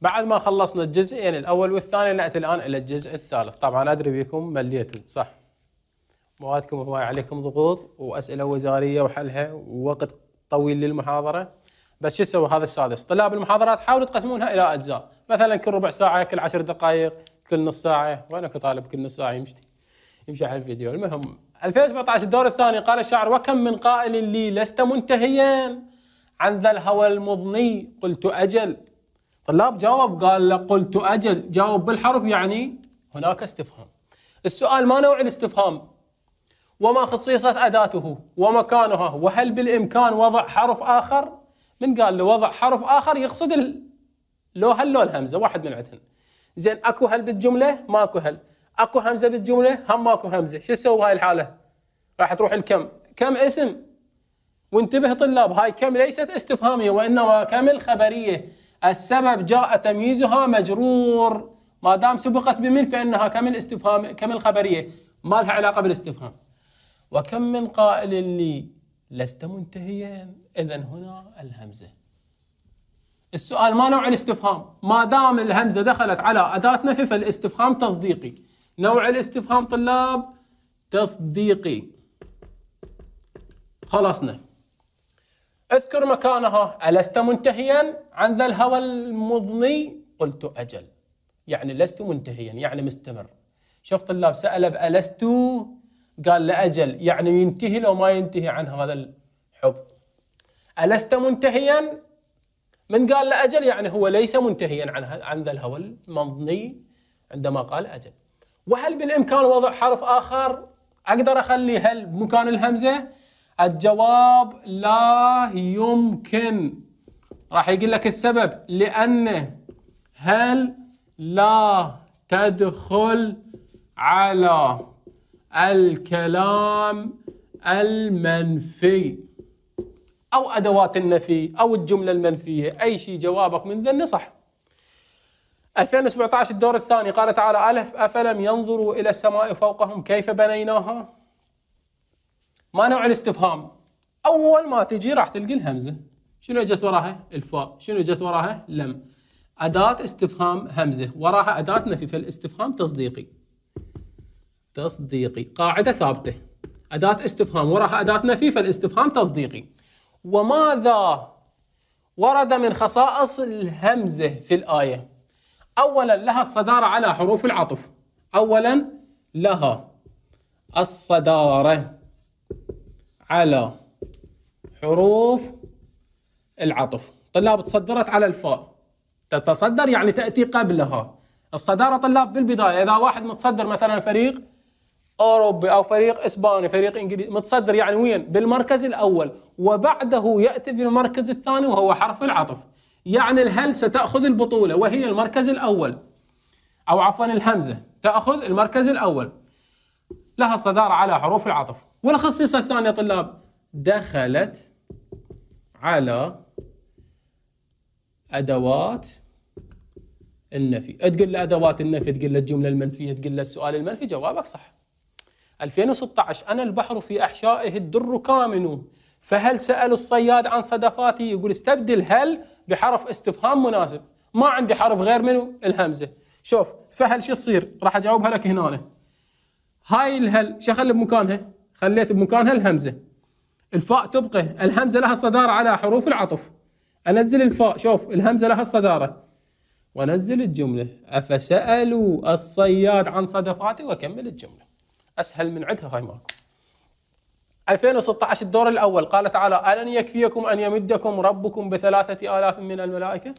بعد ما خلصنا الجزئين يعني الاول والثاني ناتي الان الى الجزء الثالث طبعا ادري بيكم مليتوا صح موادكم هواي عليكم ضغوط واسئله وزاريه وحلها ووقت طويل للمحاضره بس شو تسوي هذا السادس طلاب المحاضرات حاولوا تقسمونها الى اجزاء مثلا كل ربع ساعه كل عشر دقائق كل نص ساعه وانا كطالب طالب كل نص ساعه يمشي يمشي على الفيديو المهم 2017 الدور الثاني قال الشاعر وكم من قائل لي لست منتهيا عن ذا الهوى المضني قلت اجل طلاب جاوب قال قلت أجل جاوب بالحرف يعني هناك استفهام السؤال ما نوع الاستفهام وما خصيصة أداته ومكانها وهل بالإمكان وضع حرف آخر من قال له وضع حرف آخر يقصد لو هل لو الهمزة واحد من عندهم زين أكو هل بالجملة ماكو هل أكو همزة بالجملة هم ماكو همزة شو تسوي هاي الحالة راح تروح الكم كم اسم وانتبه طلاب هاي كم ليست استفهامية وإنما كم الخبرية السبب جاء تمييزها مجرور ما دام سبقت بمن فإنها كم الاستفهام كم الخبرية ما لها علاقة بالاستفهام وكم من قائل لي لست منتهيا إذا هنا الهمزة السؤال ما نوع الاستفهام ما دام الهمزة دخلت على أداة نفي فالاستفهام تصديقي نوع الاستفهام طلاب تصديقي خلصنا اذكر مكانها ألست منتهيا عن ذا الهوى المضني قلت أجل يعني لست منتهيا يعني مستمر شوف طلاب سأل بألست قال لاجل أجل يعني ينتهي لو ما ينتهي عن هذا الحب ألست منتهيا من قال لاجل أجل يعني هو ليس منتهيا عن عن ذا الهوى المضني عندما قال أجل وهل بالإمكان وضع حرف آخر أقدر أخلي هل بمكان الهمزة الجواب لا يمكن راح يقول لك السبب لأنه هل لا تدخل على الكلام المنفي أو أدوات النفي أو الجملة المنفية أي شيء جوابك من ذا صح 2017 الدور الثاني قال تعالى ألف أفلم ينظروا إلى السماء فوقهم كيف بنيناها ما نوع الاستفهام اول ما تجي راح تلقي الهمزه شنو اجت وراها الفاء شنو اجت وراها لم اداه استفهام همزه وراها اداه نفي فالاستفهام تصديقي تصديقي قاعده ثابته اداه استفهام وراها اداه نفي فالاستفهام تصديقي وماذا ورد من خصائص الهمزه في الايه اولا لها الصداره على حروف العطف اولا لها الصداره على حروف العطف طلاب تصدرت على الفاء تتصدر يعني تأتي قبلها الصدارة طلاب بالبداية إذا واحد متصدر مثلا فريق أوروبي أو فريق إسباني فريق إنجليزي متصدر يعني وين بالمركز الأول وبعده يأتي بالمركز الثاني وهو حرف العطف يعني الهل ستأخذ البطولة وهي المركز الأول أو عفوا الهمزة تأخذ المركز الأول لها الصدارة على حروف العطف والخصيصة الثانية طلاب دخلت على أدوات النفي تقول له أدوات النفي تقول له الجملة المنفية تقول له السؤال المنفي جوابك صح 2016 أنا البحر في أحشائه الدر كامن فهل سأل الصياد عن صدفاتي يقول استبدل هل بحرف استفهام مناسب ما عندي حرف غير منه الهمزة شوف فهل شو تصير راح أجاوبها لك هنا هاي الهل شو أخلي بمكانها خليت بمكانها الهمزه الفاء تبقى الهمزه لها صداره على حروف العطف انزل الفاء شوف الهمزه لها الصداره وانزل الجمله افسالوا الصياد عن صدفاته واكمل الجمله اسهل من عدها هاي ماكو 2016 الدور الاول قال تعالى الن يكفيكم ان يمدكم ربكم بثلاثه الاف من الملائكه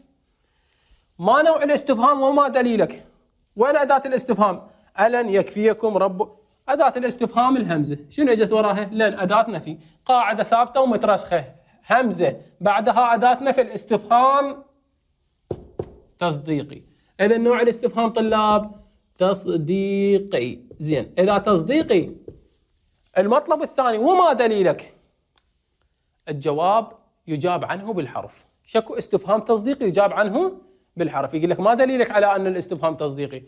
ما نوع الاستفهام وما دليلك وين اداه الاستفهام الن يكفيكم رب أداة الاستفهام الهمزة شنو اجت وراها؟ لأن أداة نفي قاعدة ثابتة ومترسخة همزة بعدها أداة نفي الاستفهام تصديقي إذا نوع الاستفهام طلاب تصديقي زين إذا تصديقي المطلب الثاني وما دليلك؟ الجواب يجاب عنه بالحرف شكو استفهام تصديقي يجاب عنه بالحرف يقول لك ما دليلك على أن الاستفهام تصديقي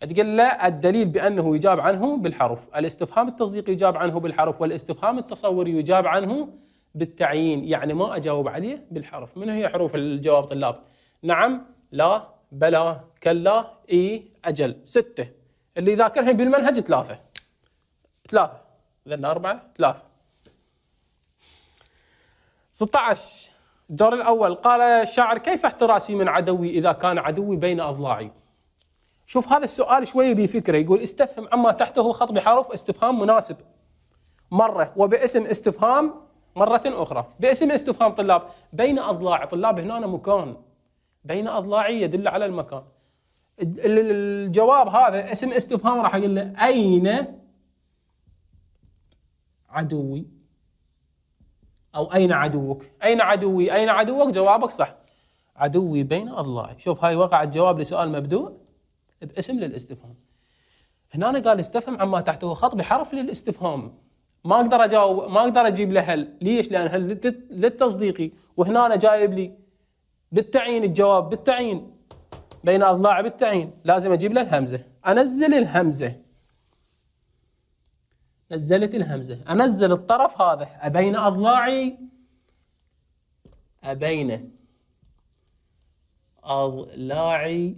تقول لا الدليل بأنه يجاب عنه بالحرف الاستفهام التصديقي يجاب عنه بالحرف والاستفهام التصوري يجاب عنه بالتعيين يعني ما أجاوب عليه بالحرف من هي حروف الجواب طلاب نعم لا بلا كلا إي أجل ستة اللي ذاكرها بالمنهج ثلاثة ثلاثة إذن أربعة ثلاثة 16 الدور الأول قال الشاعر كيف احتراسي من عدوي إذا كان عدوي بين أضلاعي شوف هذا السؤال شوي به فكره يقول استفهم عما تحته خط بحرف استفهام مناسب مره وباسم استفهام مره اخرى باسم استفهام طلاب بين اضلاع طلاب هنا مكان بين اضلاعي يدل على المكان الجواب هذا اسم استفهام راح اقول له اين عدوي او اين عدوك اين عدوي اين عدوك جوابك صح عدوي بين اضلاعي شوف هاي وقعت جواب لسؤال مبدوء باسم للاستفهام هنا أنا قال استفهم عما تحته خط بحرف للاستفهام ما اقدر اجاوب ما اقدر اجيب له حل ليش لان هل للتصديقي وهنا انا جايب لي بالتعيين الجواب بالتعيين بين اضلاع بالتعيين لازم اجيب له الهمزه انزل الهمزه نزلت الهمزه انزل الطرف هذا ابين اضلاعي ابين اضلاعي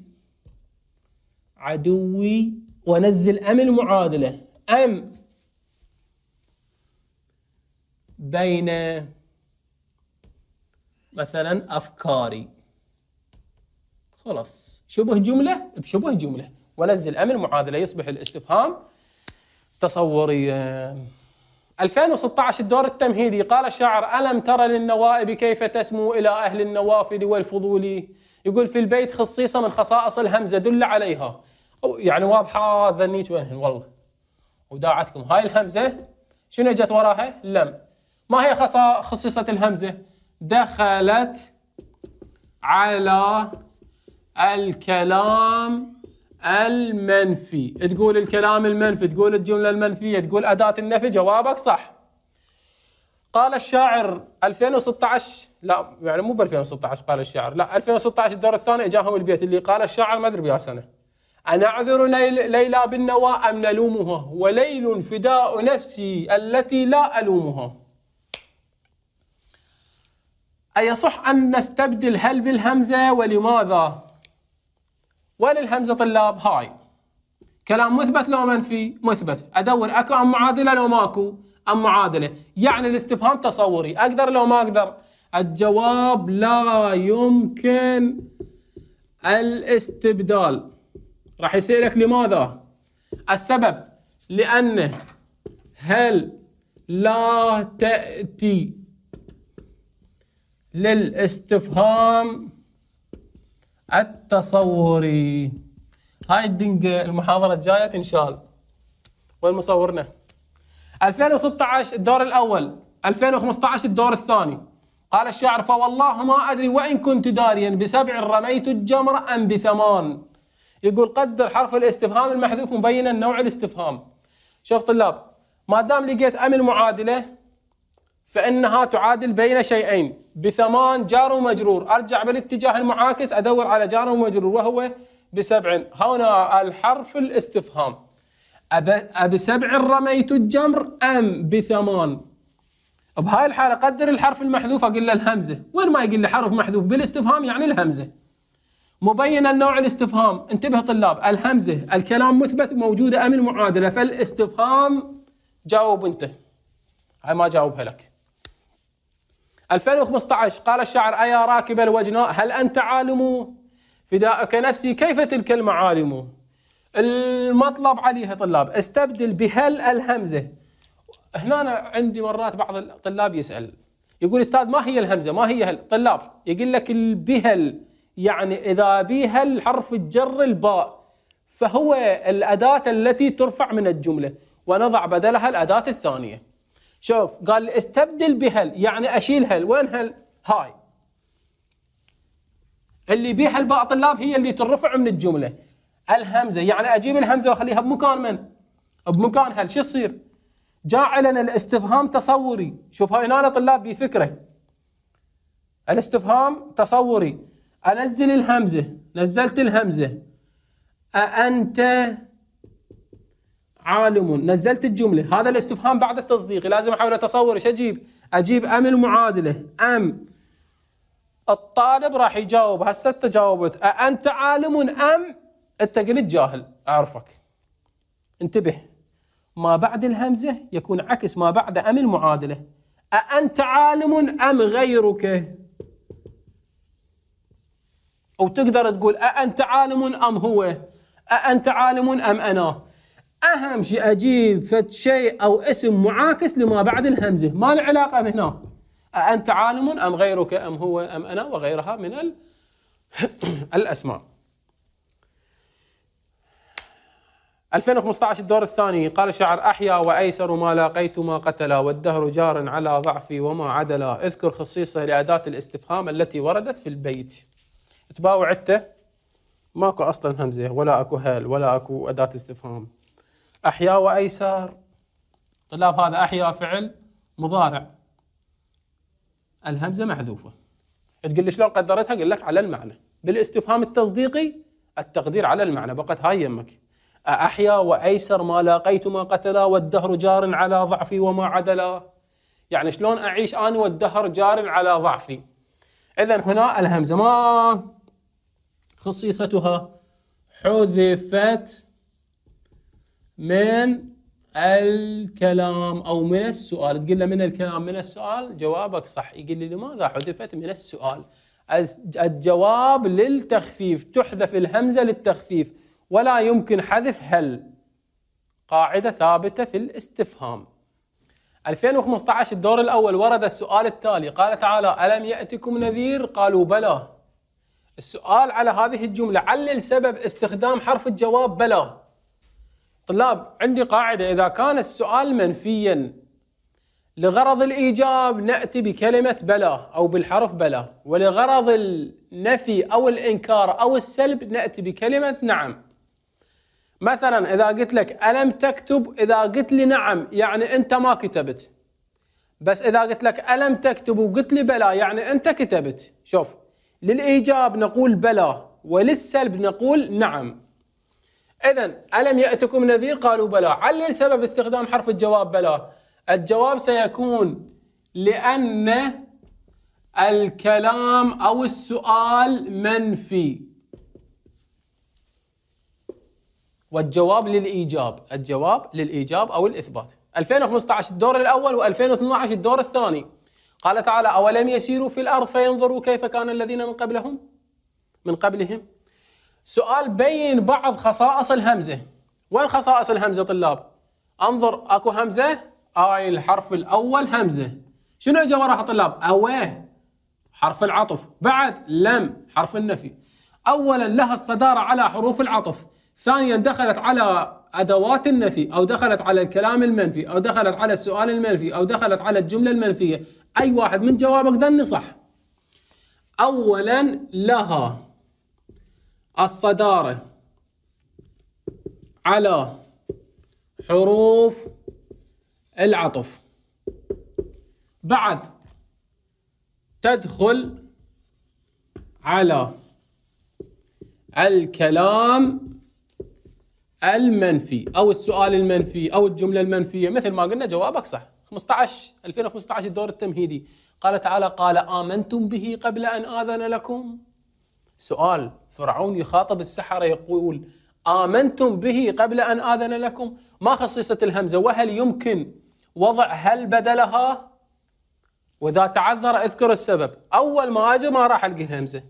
عدوي ونزل أم المعادلة أم بين مثلا أفكاري خلاص شبه جملة بشبه جملة ونزل أم المعادلة يصبح الاستفهام تصوريا آه، 2016 الدور التمهيدي قال الشاعر ألم ترى للنوائب كيف تسمو إلى أهل النوافذ والفضول يقول في البيت خصيصة من خصائص الهمزة دل عليها يعني واضحه آه، ذنيت وين والله وداعتكم هاي الهمزه شنو جت وراها؟ لم ما هي خصيصه الهمزه؟ دخلت على الكلام المنفي تقول الكلام المنفي تقول الجملة المنفية تقول أداة النفي جوابك صح قال الشاعر 2016 لا يعني مو ب 2016 قال الشاعر لا 2016 الدور الثاني جاهم البيت اللي قال الشاعر ما ادري بيا سنه أنعذر ليلى بالنوى أم نلومها وليل فداء نفسي التي لا ألومها أيصح أن نستبدل هل بالهمزة ولماذا وين الهمزة طلاب هاي كلام مثبت لو منفي مثبت أدور أكو أم معادلة لو ماكو أم معادلة يعني الاستفهام تصوري أقدر لو ما أقدر الجواب لا يمكن الاستبدال راح يسألك لماذا السبب لأنه هل لا تأتي للاستفهام التصوري هاي الدنقة المحاضرة الجاية إن شاء الله وين مصورنا 2016 الدور الأول 2015 الدور الثاني قال الشاعر فوالله ما أدري وإن كنت داريا بسبع رميت الجمر أم بثمان يقول قدر حرف الاستفهام المحذوف مبينا نوع الاستفهام شوف طلاب ما دام لقيت ام المعادله فانها تعادل بين شيئين بثمان جار ومجرور ارجع بالاتجاه المعاكس ادور على جار ومجرور وهو بسبع هنا الحرف الاستفهام سبع رميت الجمر أم بثمان بهاي الحالة قدر الحرف المحذوف أقول له الهمزة وين ما يقول لي حرف محذوف بالاستفهام يعني الهمزة مبين النوع الاستفهام انتبه طلاب الهمزة الكلام مثبت موجودة أم المعادلة فالاستفهام جاوب أنت هاي ما جاوبها لك 2015 قال الشاعر أيا راكب الوجناء هل أنت عالم فداءك نفسي كيف تلك المعالم المطلب عليها طلاب استبدل بهل الهمزة هنا أنا عندي مرات بعض الطلاب يسأل يقول استاذ ما هي الهمزة ما هي هل طلاب يقول لك البهل يعني إذا بيها الحرف الجر الباء فهو الأداة التي ترفع من الجملة ونضع بدلها الأداة الثانية شوف قال استبدل بهل يعني أشيل هل وين هل هاي اللي بيها الباء طلاب هي اللي ترفع من الجملة الهمزة يعني أجيب الهمزة وأخليها بمكان من بمكان هل شو يصير جاعلا الاستفهام تصوري شوف هاي هنا طلاب بفكرة الاستفهام تصوري أنزل الهمزة نزلت الهمزة أأنت عالم نزلت الجملة هذا الاستفهام بعد التصديق لازم أحاول أتصور إيش أجيب أجيب أم المعادلة أم الطالب راح يجاوب هسه أنت جاوبت أأنت عالم أم أنت قلت جاهل أعرفك انتبه ما بعد الهمزة يكون عكس ما بعد أم المعادلة أأنت عالم أم غيرك أو تقدر تقول أأنت عالم أم هو أأنت عالم أم أنا أهم شيء أجيب فد شيء أو اسم معاكس لما بعد الهمزة ما له علاقة هنا أأنت عالم أم غيرك أم هو أم أنا وغيرها من ال... الأسماء 2015 الدور الثاني قال الشاعر أحيا وأيسر ما لاقيت ما قتلا والدهر جار على ضعفي وما عدلا اذكر خصيصة لأداة الاستفهام التي وردت في البيت تباوع عدته ماكو اصلا همزه ولا اكو هل ولا اكو اداه استفهام احيا وايسار طلاب هذا احيا فعل مضارع الهمزه محذوفه تقول لي شلون قدرتها؟ اقول لك على المعنى بالاستفهام التصديقي التقدير على المعنى بقت هاي يمك أأحيا وأيسر ما لاقيت ما قتلا والدهر جار على ضعفي وما عدلا يعني شلون أعيش أنا والدهر جار على ضعفي إذا هنا الهمزة ما خصيصتها حذفت من الكلام او من السؤال تقول له من الكلام من السؤال جوابك صح يقول لي لماذا حذفت من السؤال الجواب للتخفيف تحذف الهمزه للتخفيف ولا يمكن حذف هل قاعده ثابته في الاستفهام 2015 الدور الاول ورد السؤال التالي قال تعالى الم ياتكم نذير قالوا بلى السؤال على هذه الجملة علل سبب استخدام حرف الجواب بلا طلاب عندي قاعدة إذا كان السؤال منفيا لغرض الإيجاب نأتي بكلمة بلا أو بالحرف بلا ولغرض النفي أو الإنكار أو السلب نأتي بكلمة نعم مثلا إذا قلت لك ألم تكتب إذا قلت لي نعم يعني أنت ما كتبت بس إذا قلت لك ألم تكتب وقلت لي بلا يعني أنت كتبت شوف للإيجاب نقول بلى وللسلب نقول نعم إذا ألم يأتكم نذير قالوا بلى علل سبب استخدام حرف الجواب بلى الجواب سيكون لأن الكلام أو السؤال منفي والجواب للإيجاب الجواب للإيجاب أو الإثبات 2015 الدور الأول و2012 الدور الثاني قال تعالى أولم يسيروا في الأرض فينظروا كيف كان الذين من قبلهم من قبلهم سؤال بين بعض خصائص الهمزة وين خصائص الهمزة طلاب انظر أكو همزة آي الحرف الأول همزة شنو اجى وراها طلاب أواه حرف العطف بعد لم حرف النفي أولا لها الصدارة على حروف العطف ثانيا دخلت على ادوات النفي او دخلت على الكلام المنفي او دخلت على السؤال المنفي او دخلت على الجمله المنفيه أي واحد من جوابك ذني صح أولا لها الصدارة على حروف العطف بعد تدخل على الكلام المنفي أو السؤال المنفي أو الجملة المنفية مثل ما قلنا جوابك صح 15 2015 الدور التمهيدي قال تعالى قال آمنتم به قبل أن آذن لكم سؤال فرعون يخاطب السحرة يقول آمنتم به قبل أن آذن لكم ما خصيصة الهمزة وهل يمكن وضع هل بدلها وإذا تعذر اذكر السبب أول ما أجي ما راح ألقي الهمزة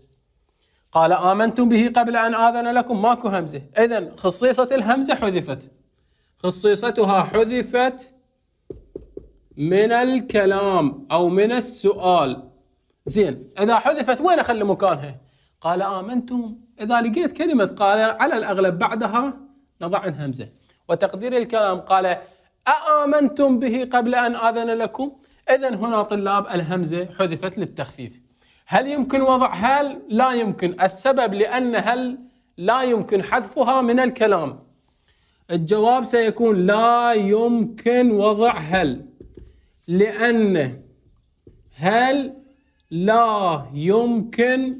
قال آمنتم به قبل أن آذن لكم ماكو همزة إذا خصيصة الهمزة حذفت خصيصتها حذفت من الكلام أو من السؤال زين إذا حذفت وين أخلي مكانها قال آمنتم إذا لقيت كلمة قال على الأغلب بعدها نضع همزة وتقدير الكلام قال أآمنتم به قبل أن آذن لكم إذا هنا طلاب الهمزة حذفت للتخفيف هل يمكن وضع هل لا يمكن السبب لأن هل لا يمكن حذفها من الكلام الجواب سيكون لا يمكن وضع هل لأن هل لا يمكن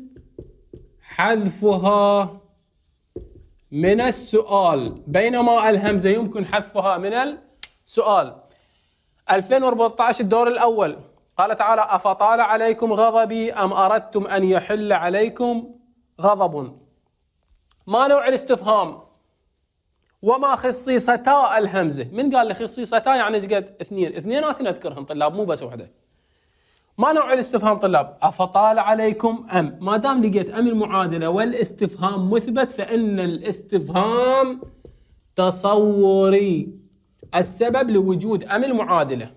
حذفها من السؤال بينما الهمزة يمكن حذفها من السؤال 2014 الدور الأول قال تعالى أفطال عليكم غضبي أم أردتم أن يحل عليكم غضب ما نوع الاستفهام وما خصيصتا الهمزه من قال لي خصيصتا يعني ايش قد اثنين اثنين اذكرهم طلاب مو بس وحده ما نوع الاستفهام طلاب افطال عليكم ام ما دام لقيت ام المعادله والاستفهام مثبت فان الاستفهام تصوري السبب لوجود ام المعادله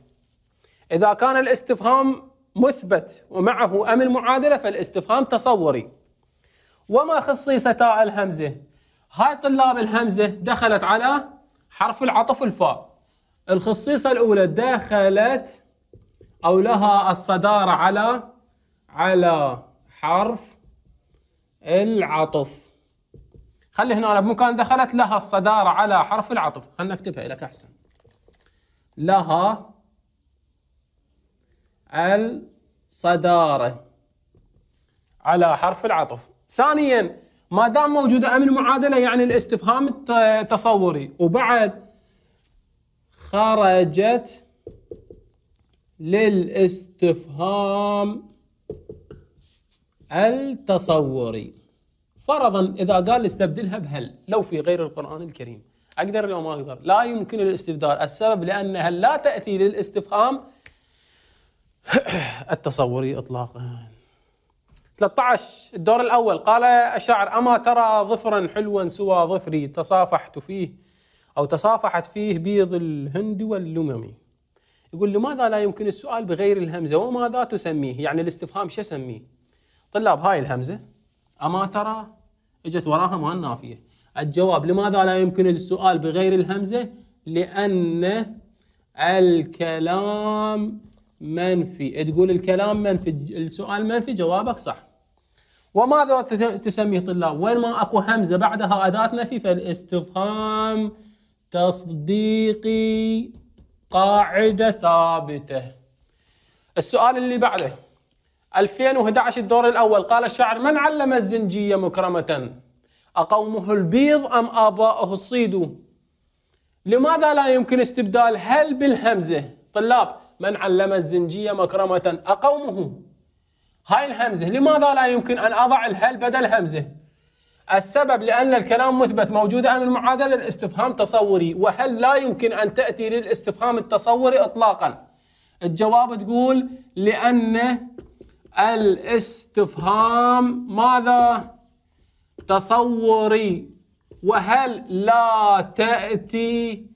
اذا كان الاستفهام مثبت ومعه ام المعادله فالاستفهام تصوري وما خصيصتا الهمزه هاي طلاب الهمزة دخلت على حرف العطف الفاء الخصيصة الأولى دخلت أو لها الصدارة على على حرف العطف خلي هنا بمكان دخلت لها الصدارة على حرف العطف خلنا نكتبها لك أحسن لها الصدارة على حرف العطف ثانيا ما دام موجوده امن معادله يعني الاستفهام التصوري وبعد خرجت للاستفهام التصوري فرضا اذا قال استبدلها بهل لو في غير القران الكريم اقدر لو ما اقدر لا يمكن الاستبدال السبب لان هل لا تاتي للاستفهام التصوري اطلاقا 13 الدور الأول قال الشاعر أما ترى ظفرا حلوا سوى ظفري تصافحت فيه أو تصافحت فيه بيض الهند واللمم يقول لماذا لا يمكن السؤال بغير الهمزة وماذا تسميه يعني الاستفهام شو أسميه طلاب هاي الهمزة أما ترى اجت وراها ما النافية الجواب لماذا لا يمكن السؤال بغير الهمزة لأن الكلام منفي تقول الكلام منفي السؤال منفي جوابك صح وماذا تسميه طلاب وين ما اكو همزه بعدها اداه نفي فالاستفهام تصديقي قاعده ثابته السؤال اللي بعده 2011 الدور الاول قال الشاعر من علم الزنجيه مكرمه اقومه البيض ام اباؤه الصيد لماذا لا يمكن استبدال هل بالهمزه طلاب من علم الزنجيه مكرمه اقومه هاي الهمزة لماذا لا يمكن أن أضع الهل بدل همزة السبب لأن الكلام مثبت موجودة أم المعادلة الاستفهام تصوري وهل لا يمكن أن تأتي للاستفهام التصوري إطلاقا الجواب تقول لأن الاستفهام ماذا تصوري وهل لا تأتي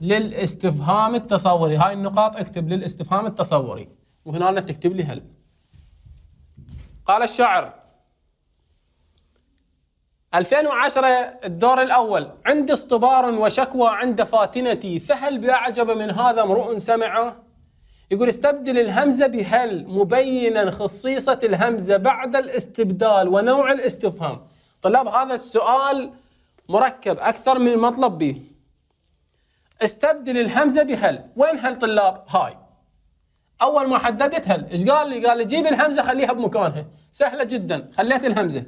للاستفهام التصوري هاي النقاط اكتب للاستفهام التصوري وهنا تكتب لي هل قال الشاعر 2010 الدور الأول عندي اصطبار وشكوى عند فاتنتي فهل بأعجب من هذا امرؤ سمعه يقول استبدل الهمزة بهل مبينا خصيصة الهمزة بعد الاستبدال ونوع الاستفهام طلاب هذا السؤال مركب أكثر من المطلب به استبدل الهمزة بهل وين هل طلاب هاي اول ما حددتها ايش قال لي؟ قال لي جيب الهمزه خليها بمكانها سهله جدا خليت الهمزه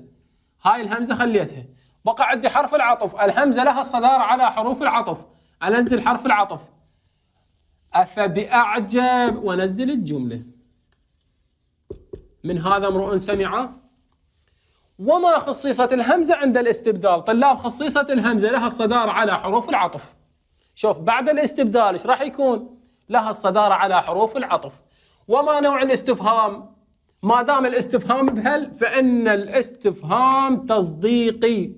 هاي الهمزه خليتها بقى عندي حرف العطف الهمزه لها الصداره على حروف العطف انزل حرف العطف افباعجب وانزل الجمله من هذا امرؤ سمع وما خصيصة الهمزة عند الاستبدال طلاب خصيصة الهمزة لها الصدارة على حروف العطف شوف بعد الاستبدال ايش راح يكون لها الصدارة على حروف العطف وما نوع الاستفهام ما دام الاستفهام بهل فإن الاستفهام تصديقي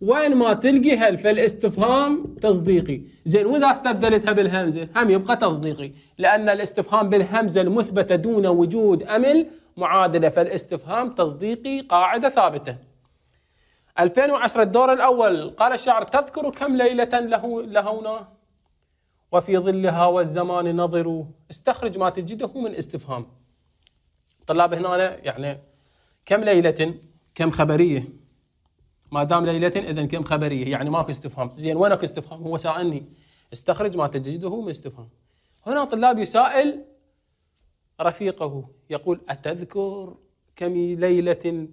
وين ما تلقي هل فالاستفهام تصديقي زين واذا استبدلتها بالهمزه هم يبقى تصديقي لان الاستفهام بالهمزه المثبته دون وجود امل معادله فالاستفهام تصديقي قاعده ثابته 2010 الدور الاول قال الشاعر تذكر كم ليله له لهونا وفي ظلها والزمان نظروا استخرج ما تجده من استفهام طلاب هنا أنا يعني كم ليلة كم خبرية ما دام ليلة إذا كم خبرية يعني ماكو استفهام زين وينك استفهام هو سألني استخرج ما تجده من استفهام هنا طلاب يسائل رفيقه يقول أتذكر كم ليلة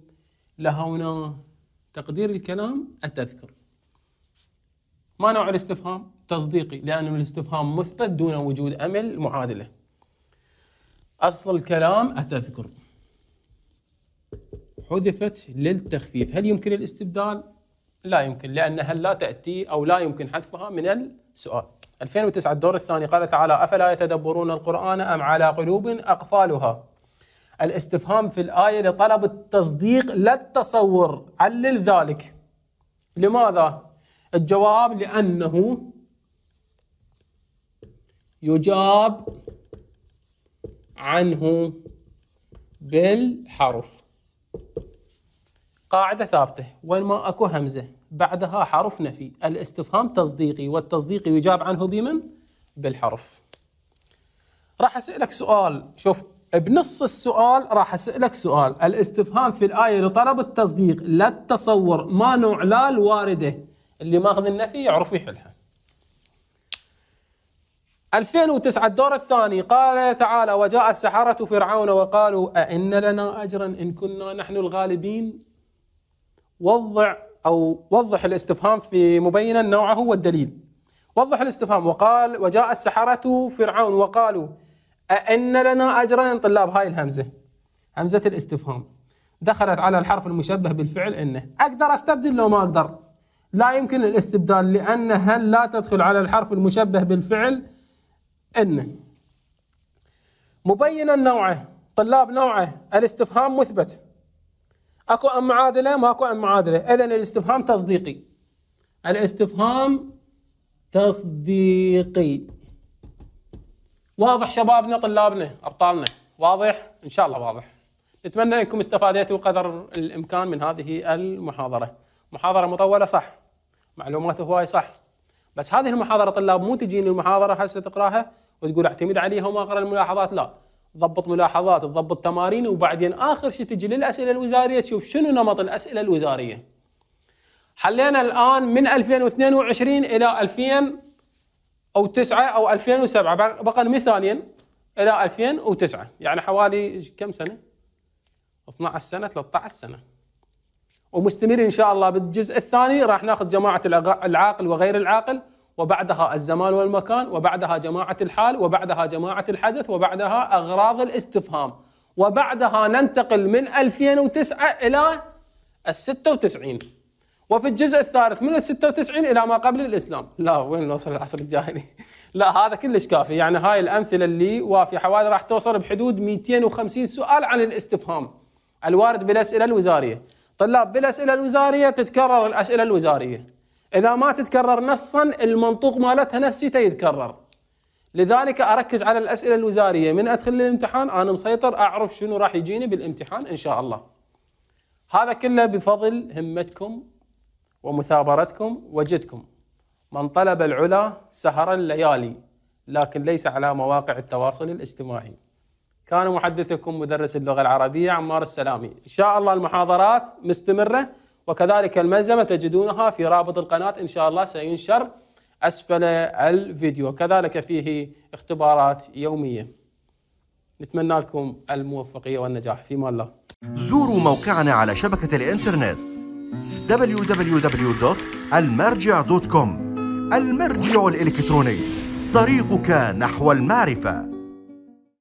لهونا تقدير الكلام أتذكر ما نوع الاستفهام تصديقي لأن الاستفهام مثبت دون وجود أمل معادلة أصل الكلام أتذكر حذفت للتخفيف هل يمكن الاستبدال؟ لا يمكن لأنها لا تأتي أو لا يمكن حذفها من السؤال 2009 الدور الثاني قال تعالى أفلا يتدبرون القرآن أم على قلوب أقفالها الاستفهام في الآية لطلب التصديق لا التصور علل ذلك لماذا؟ الجواب لأنه يجاب عنه بالحرف قاعدة ثابتة وين ما أكو همزة بعدها حرف نفي الاستفهام تصديقي والتصديق يجاب عنه بمن؟ بالحرف راح أسألك سؤال شوف بنص السؤال راح أسألك سؤال الاستفهام في الآية لطلب التصديق لا التصور ما نوع لا الواردة اللي ماخذ النفي يعرف يحلها 2009 الدور الثاني قال تعالى وجاء السحرة فرعون وقالوا أئن لنا أجرا إن كنا نحن الغالبين وضع أو وضح الاستفهام في مبينا نوعه والدليل وضح الاستفهام وقال وجاء السحرة فرعون وقالوا أئن لنا أجرا طلاب هاي الهمزة همزة الاستفهام دخلت على الحرف المشبه بالفعل إنه أقدر أستبدل لو ما أقدر لا يمكن الاستبدال لأن هل لا تدخل على الحرف المشبه بالفعل أن مبينا نوعه طلاب نوعه الاستفهام مثبت اكو أم معادلة ماكو أم معادلة إذا الاستفهام تصديقي الاستفهام تصديقي واضح شبابنا طلابنا أبطالنا واضح إن شاء الله واضح نتمنى أنكم استفادتوا قدر الإمكان من هذه المحاضرة محاضرة مطولة صح معلومات هواي صح بس هذه المحاضرة طلاب مو تجيني المحاضرة هسه تقراها وتقول اعتمد عليها وما اقرا الملاحظات لا ضبط ملاحظات تضبط تمارين وبعدين اخر شيء تجي للاسئله الوزاريه تشوف شنو نمط الاسئله الوزاريه حلينا الان من 2022 الى 2000 او 9 او 2007 بقى لنا ثانيين الى 2009 يعني حوالي كم سنه 12 سنه 13 سنه ومستمر ان شاء الله بالجزء الثاني راح ناخذ جماعه العاقل وغير العاقل وبعدها الزمان والمكان وبعدها جماعة الحال وبعدها جماعة الحدث وبعدها أغراض الاستفهام وبعدها ننتقل من 2009 إلى ال 96 وفي الجزء الثالث من ال 96 إلى ما قبل الإسلام لا وين نوصل العصر الجاهلي لا هذا كلش كافي يعني هاي الأمثلة اللي وافية حوالي راح توصل بحدود 250 سؤال عن الاستفهام الوارد بالأسئلة الوزارية طلاب بالأسئلة الوزارية تتكرر الأسئلة الوزارية اذا ما تتكرر نصا المنطوق مالتها نفسيته يتكرر لذلك اركز على الاسئله الوزاريه من ادخل للامتحان انا مسيطر اعرف شنو راح يجيني بالامتحان ان شاء الله هذا كله بفضل همتكم ومثابرتكم وجدكم من طلب العلا سهر الليالي لكن ليس على مواقع التواصل الاجتماعي كان محدثكم مدرس اللغة العربية عمار السلامي إن شاء الله المحاضرات مستمرة وكذلك الملزمة تجدونها في رابط القناة إن شاء الله سينشر أسفل الفيديو كذلك فيه اختبارات يومية نتمنى لكم الموفقية والنجاح فيما الله زوروا موقعنا على شبكة الإنترنت www.almarja.com المرجع الإلكتروني طريقك نحو المعرفة